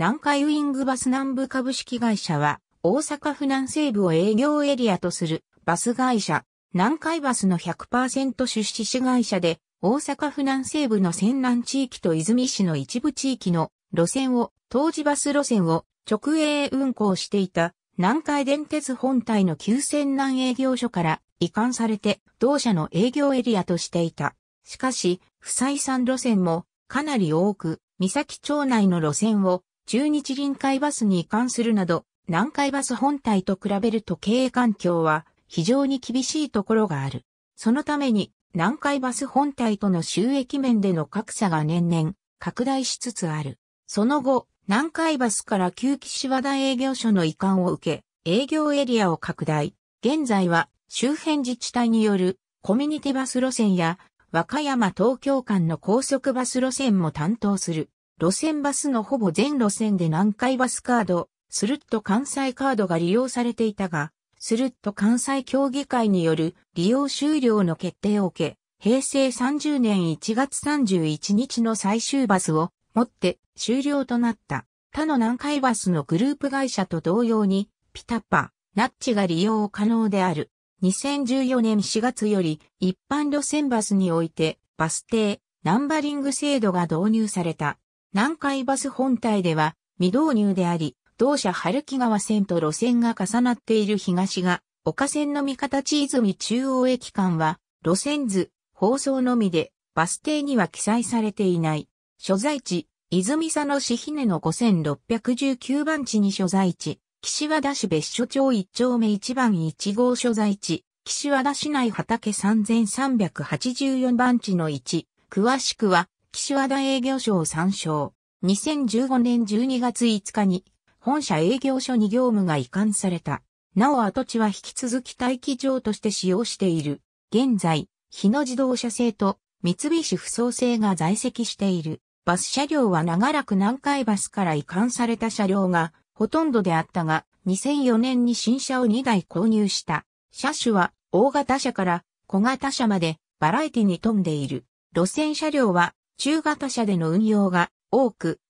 南海ウィングバス南部株式会社は、大阪府南西部を営業エリアとするバス会社、南海バスの100%出資子会社で、大阪府南西部の泉南地域と泉市の一部地域の路線を、当時バス路線を直営運行していた南海電鉄本体の旧仙南営業所から移管されて同社の営業エリアとしていた。しかし、不採算路線もかなり多く、三崎町内の路線を中日臨海バスに移管するなど、南海バス本体と比べると経営環境は非常に厳しいところがある。そのために南海バス本体との収益面での格差が年々拡大しつつある。その後、南海バスから旧岸和田営業所の移管を受け、営業エリアを拡大。現在は周辺自治体によるコミュニティバス路線や和歌山東京間の高速バス路線も担当する。路線バスのほぼ全路線で南海バスカード、スルッと関西カードが利用されていたが、スルッと関西協議会による利用終了の決定を受け、平成30年1月31日の最終バスをもって終了となった。他の南海バスのグループ会社と同様に、ピタッパ、ナッチが利用可能である。2014年4月より一般路線バスにおいてバス停、ナンバリング制度が導入された。南海バス本体では未導入であり、同社春木川線と路線が重なっている東が、岡線の三方地泉中央駅間は、路線図、放送のみで、バス停には記載されていない。所在地、泉佐野市姫の5619番地に所在地、岸和田市別所町1丁目1番1号所在地、岸和田市内畑3384番地の1、詳しくは、岸和田営業所を参照。2015年12月5日に本社営業所に業務が移管された。なお跡地は引き続き待機場として使用している。現在、日野自動車製と三菱不走製が在籍している。バス車両は長らく南海バスから移管された車両がほとんどであったが、2004年に新車を2台購入した。車種は大型車から小型車までバラエティに富んでいる。路線車両は中型車での運用が多く、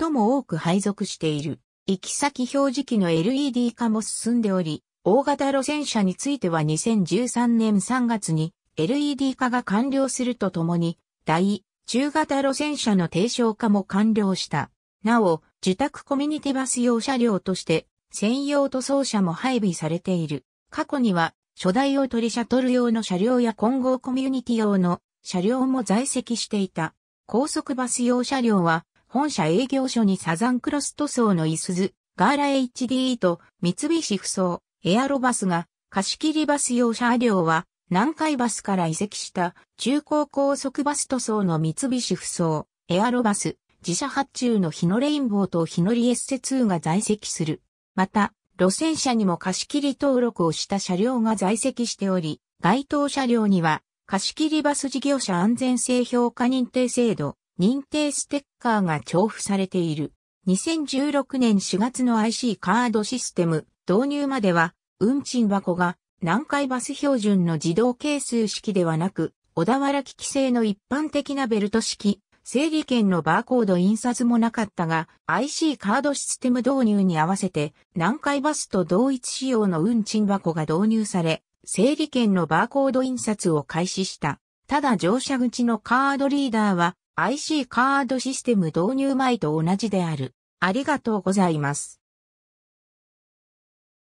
最も多く配属している。行き先表示器の LED 化も進んでおり、大型路線車については2013年3月に LED 化が完了するとともに、大、中型路線車の低床化も完了した。なお、自宅コミュニティバス用車両として、専用塗装車も配備されている。過去には、初代を取りシャトル用の車両や混合コミュニティ用の車両も在籍していた。高速バス用車両は、本社営業所にサザンクロス塗装のイスズ、ガーラ HDE と三菱扶装、エアロバスが、貸し切りバス用車両は、南海バスから移籍した中高高速バス塗装の三菱扶装、エアロバス、自社発注の日のレインボーと日のリエッセ2が在籍する。また、路線車にも貸し切り登録をした車両が在籍しており、該当車両には、貸切バス事業者安全性評価認定制度、認定ステッカーが重付されている。2016年4月の IC カードシステム導入までは、運賃箱が南海バス標準の自動係数式ではなく、小田原機器製の一般的なベルト式、整理券のバーコード印刷もなかったが、IC カードシステム導入に合わせて、南海バスと同一仕様の運賃箱が導入され、整理券のバーコード印刷を開始した。ただ乗車口のカードリーダーは IC カードシステム導入前と同じである。ありがとうございます。